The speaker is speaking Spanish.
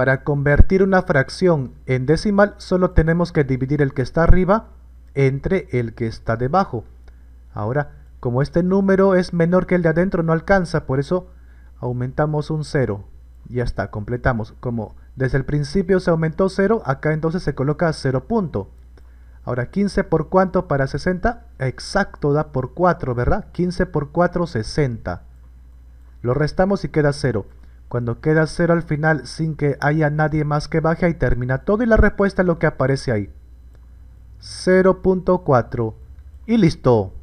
Para convertir una fracción en decimal solo tenemos que dividir el que está arriba entre el que está debajo. Ahora, como este número es menor que el de adentro no alcanza, por eso aumentamos un 0. Ya está, completamos. Como desde el principio se aumentó 0, acá entonces se coloca 0 punto. Ahora, 15 por cuánto para 60? Exacto, da por 4, ¿verdad? 15 por 4, 60. Lo restamos y queda 0. Cuando queda cero al final sin que haya nadie más que baje, y termina todo y la respuesta es lo que aparece ahí. 0.4 y listo.